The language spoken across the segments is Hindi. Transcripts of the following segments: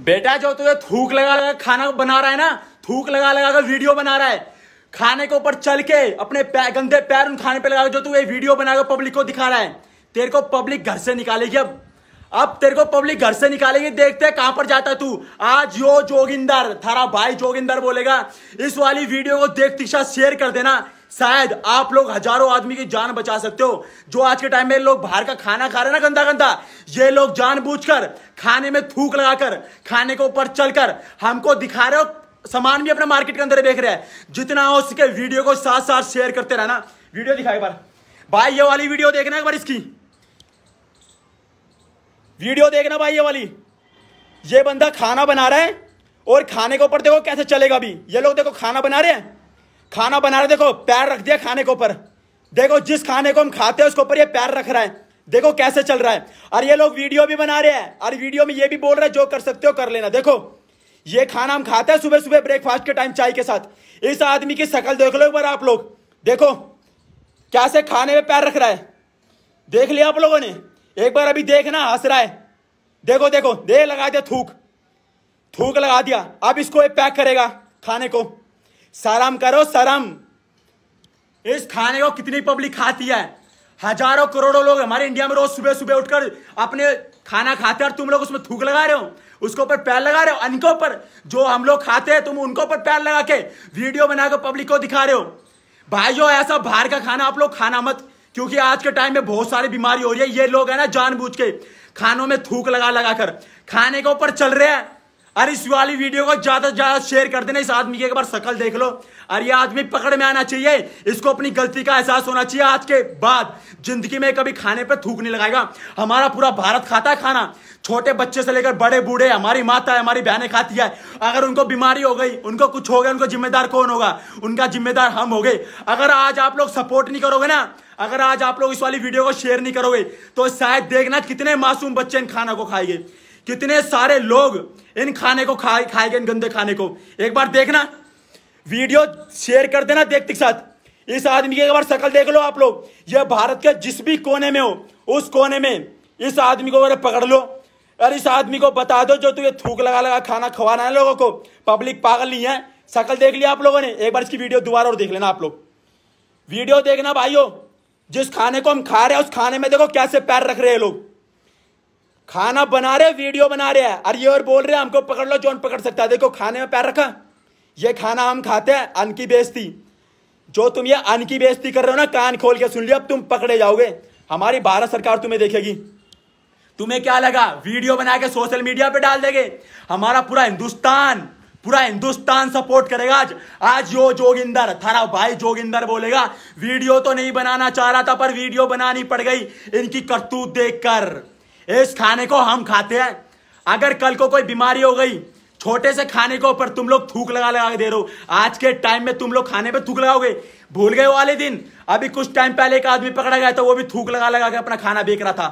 बेटा जो तुझे थूक लगा लगा खाना बना रहा है ना थूक लगा लगा कर वीडियो बना रहा है खाने के ऊपर चल के अपने पैर, गंदे पैर उन खाने पे लगा जो तू ये वीडियो बनाकर पब्लिक को दिखा रहा है तेरे को पब्लिक घर से निकालेगी अब अब तेरे को पब्लिक घर से निकालेगी देखते हैं कहां पर जाता तू आज यो जोगिंदर थारा भाई जोगिंदर बोलेगा इस वाली वीडियो को देख तीसरा शेयर कर देना शायद आप लोग हजारों आदमी की जान बचा सकते हो जो आज के टाइम में लोग बाहर का खाना खा रहे हैं ना गंदा गंदा ये लोग जानबूझकर खाने में थूक लगाकर खाने के ऊपर चलकर हमको दिखा रहे हो सामान भी अपने मार्केट के अंदर देख रहे हैं जितना हो सके वीडियो को साथ साथ शेयर करते रहना वीडियो दिखाए बार भाई ये वाली वीडियो देखना एक बार इसकी वीडियो देखना भाई ये वाली ये बंदा खाना बना रहा है और खाने के ऊपर देखो कैसे चलेगा अभी ये लोग देखो खाना बना रहे हैं खाना बना रहे देखो पैर रख दिया खाने के ऊपर देखो जिस खाने को हम खाते हैं उसके ऊपर ये पैर रख रहा है देखो कैसे चल रहा है और ये लोग वीडियो भी बना रहे हैं और वीडियो में ये भी बोल रहे हैं जो कर सकते हो कर लेना देखो ये खाना हम खाते हैं सुबह सुबह ब्रेकफास्ट के टाइम चाय के साथ इस आदमी की शकल देख लो एक बार आप लोग देखो कैसे खाने में पैर रख रहा है देख लिया आप लोगों ने एक बार अभी देखना हंस रहा है देखो देखो दे लगा दिया थूक थूक लगा दिया अब इसको ये पैक करेगा खाने को शर्म करो शर्म इस खाने को कितनी पब्लिक खाती है हजारों करोड़ों लोग हमारे इंडिया में रोज सुबह सुबह उठकर अपने खाना खाते हैं और तुम लोग उसमें थूक लगा रहे हो उसके ऊपर पैर लगा रहे हो इनके ऊपर जो हम लोग खाते हैं तुम उनके ऊपर पैर लगा के वीडियो बनाकर पब्लिक को दिखा रहे हो भाइयों ऐसा बाहर का खाना आप लोग खाना मत क्योंकि आज के टाइम में बहुत सारी बीमारी हो रही है ये लोग है ना जानबूझ के खानों में थूक लगा लगा कर खाने के ऊपर चल रहे हैं अरे इस वाली वीडियो को ज्यादा से ज्यादा शेयर कर देना इस आदमी की एक बार सकल देख लो अरे ये आदमी पकड़ में आना चाहिए इसको अपनी गलती का एहसास होना चाहिए आज के बाद जिंदगी में कभी खाने पर थूक नहीं लगाएगा हमारा पूरा भारत खाता है खाना छोटे बच्चे से लेकर बड़े बूढ़े हमारी माता है हमारी बहनें खाती है अगर उनको बीमारी हो गई उनको कुछ हो गया उनको जिम्मेदार कौन होगा उनका जिम्मेदार हम हो गए अगर आज आप लोग सपोर्ट नहीं करोगे ना अगर आज आप लोग इस वाली वीडियो को शेयर नहीं करोगे तो शायद देखना कितने मासूम बच्चे इन खाना को खाएंगे कितने सारे लोग इन खाने को खाए खाएंगे इन गंदे खाने को एक बार देखना वीडियो शेयर कर देना देखते साथ इस आदमी की एक बार शकल देख लो आप लोग यह भारत के जिस भी कोने में हो उस कोने में इस आदमी को अगर पकड़ लो और इस आदमी को बता दो जो ये थूक लगा लगा खाना खवाना है लोगों को पब्लिक पागल नहीं है शकल देख लिया आप लोगों ने एक बार इसकी वीडियो दोबारा और देख लेना आप लोग वीडियो देखना भाइयों जिस खाने को हम खा रहे हैं उस खाने में देखो कैसे पैर रख रहे हैं लोग खाना बना रहे वीडियो बना रहे हैं अरे ये और बोल रहे हैं हमको पकड़ लो जोन पकड़ सकता है देखो खाने में पैर रखा ये खाना हम खाते हैं अन की बेजती जो तुम ये अन की बेजती कर रहे हो ना कान खोल के सुन लिया अब तुम पकड़े जाओगे हमारी भारत सरकार तुम्हें देखेगी तुम्हें क्या लगा वीडियो बना के सोशल मीडिया पे डाल देंगे हमारा पूरा हिंदुस्तान पूरा हिंदुस्तान सपोर्ट करेगा आज आज यो जोगिंदर थारा भाई जोगिंदर बोलेगा वीडियो तो नहीं बनाना चाह रहा था पर वीडियो बनानी पड़ गई इनकी करतूत देखकर इस खाने को हम खाते हैं अगर कल को कोई बीमारी हो गई छोटे से खाने के ऊपर तुम लोग थूक लगा लगा के दे रहे हो आज के टाइम में तुम लोग खाने पे थूक लगाओगे भूल गए वाले दिन अभी कुछ टाइम पहले एक आदमी पकड़ा गया था वो भी थूक लगा लगा के अपना खाना बेच रहा था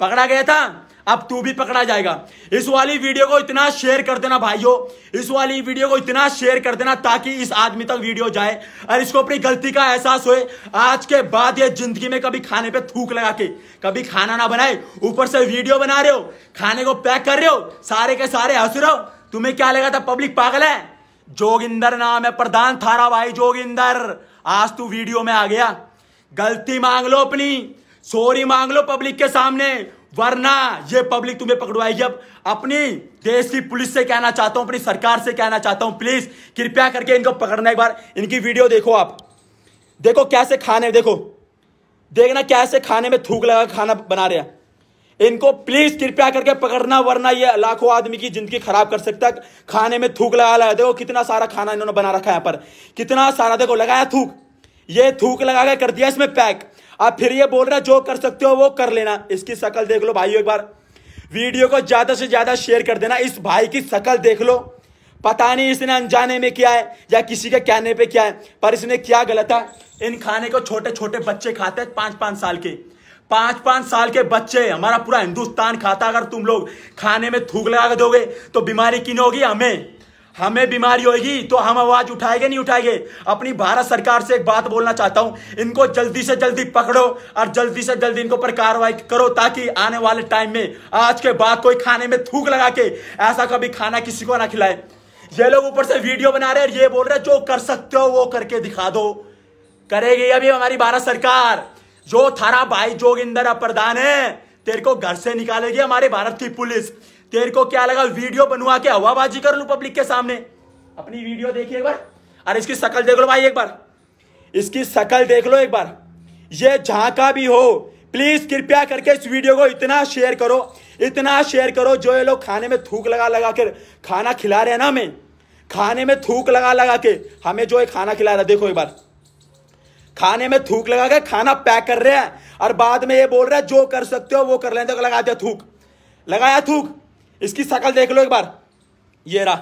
पकड़ा गया था अब तू भी पकड़ा जाएगा इस वाली वीडियो को इतना शेयर कर देना भाइयों इस वाली वीडियो को इतना शेयर कर देना ताकि इस आदमी तक वीडियो जाए और इसको अपनी गलती का एहसास होए आज के बाद ये जिंदगी में कभी खाने पे थूक लगा के कभी खाना ना बनाए ऊपर से वीडियो बना रहे हो खाने को पैक कर रहे हो सारे के सारे हंस रहे हो तुम्हें क्या लगा था पब्लिक पागल है जोगिंदर नाम है प्रधान थारा भाई जोगिंदर आज तू वीडियो में आ गया गलती मांग लो अपनी सॉरी मांग लो पब्लिक के सामने वरना ये पब्लिक तुम्हें पकड़वाएगी अब अपनी देश की पुलिस से कहना चाहता हूं अपनी सरकार से कहना चाहता हूं प्लीज कृपया करके इनको पकड़ना एक बार इनकी वीडियो देखो आप देखो कैसे खाने देखो देखना कैसे खाने में थूक लगा खाना बना रहे हैं इनको प्लीज कृपया करके पकड़ना वरना ये लाखों आदमी की जिंदगी खराब कर सकता है खाने में थूक लगा लगा देखो कितना सारा खाना इन्होंने बना रखा है पर कितना सारा देखो लगाया थूक ये थूक लगा के कर दिया इसमें पैक आप फिर ये बोल रहे जो कर सकते हो वो कर लेना इसकी शकल देख लो भाई एक बार वीडियो को ज्यादा से ज्यादा शेयर कर देना इस भाई की शकल देख लो पता नहीं इसने अनजाने में क्या है या किसी के कहने पे क्या है पर इसने क्या गलत है इन खाने को छोटे छोटे बच्चे खाते हैं पांच पांच साल के पांच पांच साल के बच्चे हमारा पूरा हिंदुस्तान खाता अगर तुम लोग खाने में थूक लगा दोगे तो बीमारी किन होगी हमें हमें बीमारी होगी तो हम आवाज उठाएंगे नहीं उठाएंगे अपनी भारत सरकार से एक बात बोलना चाहता हूं इनको जल्दी से जल्दी पकड़ो और जल्दी से जल्दी इनको पर कार्रवाई करो ताकि आने वाले टाइम में आज के बाद कोई खाने में थूक लगा के ऐसा कभी खाना किसी को ना खिलाए ये लोग ऊपर से वीडियो बना रहे हैं ये बोल रहे जो कर सकते हो वो करके दिखा दो करेगी अभी हमारी भारत सरकार जो थारा भाई जोगिंदर प्रधान है तेरे को घर से निकालेगी हमारे भारत की पुलिस तेरे को क्या लगा वीडियो बनवा के हवाबाजी कर लू पब्लिक के सामने अपनी वीडियो देखिए एक बार अरे इसकी शकल देख लो भाई एक बार इसकी शकल देख लो एक बार ये झांका भी हो प्लीज कृपया करके इस वीडियो को इतना शेयर करो इतना शेयर करो जो ये लोग खाने में थूक लगा लगा कर खाना खिला रहे हैं ना हमें खाने में थूक लगा लगा के हमें जो ये खाना खिला रहा है देखो एक बार खाने में थूक लगा के खाना पैक कर रहे हैं और बाद में ये बोल रहे हैं जो कर सकते हो वो कर लेते लगा दिया थूक लगाया थूक इसकी शकल देख लो एक बार ये रहा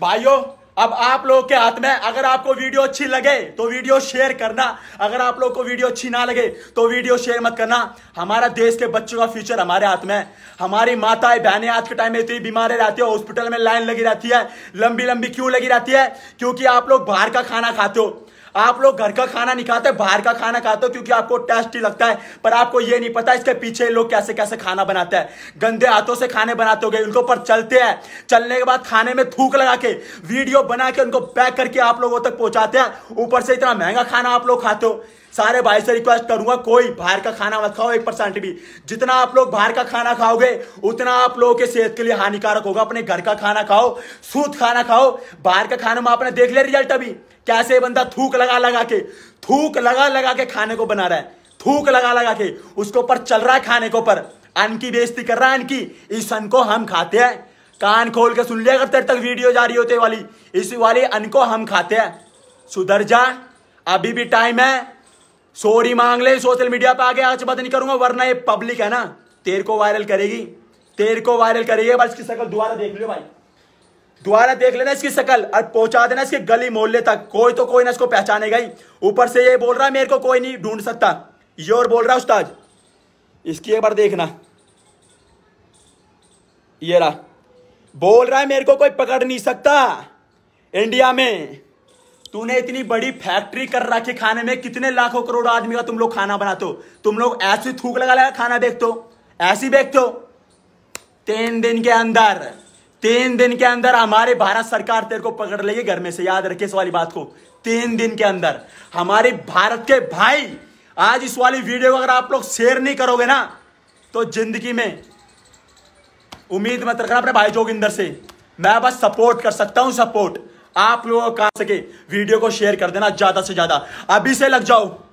भाइयों अब आप लोगों के हाथ में अगर आपको वीडियो अच्छी लगे तो वीडियो शेयर करना अगर आप लोग को वीडियो अच्छी ना लगे तो वीडियो शेयर मत करना हमारा देश के बच्चों का फ्यूचर हमारे हाथ में हमारी माताएं बहनें आज के टाइम में इतनी बीमारें रहती है हॉस्पिटल में लाइन लगी रहती है लंबी लंबी क्यों लगी रहती है क्योंकि आप लोग बाहर का खाना खाते हो आप लोग घर का खाना नहीं खाते बाहर का खाना खाते हो क्योंकि आपको टेस्टी लगता है पर आपको ये नहीं पता इसके पीछे लोग कैसे कैसे खाना बनाते हैं गंदे हाथों से खाने बनाते हो गए उनके ऊपर चलते हैं चलने के बाद खाने में थूक लगा के वीडियो बना के उनको पैक करके आप लोगों तक पहुंचाते हैं ऊपर से इतना महंगा खाना आप लोग खाते हो सारे भाई से रिक्वेस्ट करूंगा कोई बाहर का खाना मत खाओ एक परसेंट भी जितना आप लोग बाहर का खाना खाओगे उतना आप लोगों के सेहत के लिए हानिकारक होगा अपने घर का खाना खाओ सूत खाना खाओ बाहर का खाना में आपने देख लिया रिजल्ट अभी कैसे बंदा थूक लगा लगा के थूक लगा लगा के खाने को बना रहा है थूक लगा लगा के उसके ऊपर चल रहा है खाने के ऊपर अन की बेजती कर रहा है अन इस अन को हम खाते हैं कान खोल के सुन लिया अगर तेरे तक वीडियो जारी होते वाली इस वाली अन को हम खाते हैं सुधर जा अभी भी टाइम है सॉरी मांग ले सोशल मीडिया पे आगे आज बात नहीं करूंगा वरना ये पब्लिक है ना तेरे को वायरल करेगी तेरे को वायरल करेगी बस की शक्ल दोबारा देख लो भाई दोबारा देख लेना इसकी शकल और पहुंचा देना इसके गली मोहल्ले तक कोई तो कोई ना इसको पहचाने गई ऊपर से ये बोल रहा है मेरे को कोई नहीं ढूंढ सकता ये और बोल रहा है उस्ताद इसकी एक बार देखना ये रहा बोल रहा है मेरे को कोई पकड़ नहीं सकता इंडिया में तूने इतनी बड़ी फैक्ट्री कर रखी खाने में कितने लाखों करोड़ आदमी का तुम लोग खाना बनाते हो तुम लोग ऐसी थूक लगा लगा खाना देखते हो ऐसी देखते हो तीन दिन के अंदर तीन दिन के अंदर हमारे भारत सरकार तेरे को पकड़ लेगी घर में से याद रखे इस वाली बात को तीन दिन के अंदर हमारे भारत के भाई आज इस वाली वीडियो अगर आप लोग शेयर नहीं करोगे ना तो जिंदगी में उम्मीद मत रखना अपने भाई जोगिंदर से मैं बस सपोर्ट कर सकता हूं सपोर्ट आप लोगों को कहा सके वीडियो को शेयर कर देना ज्यादा से ज्यादा अभी से लग जाओ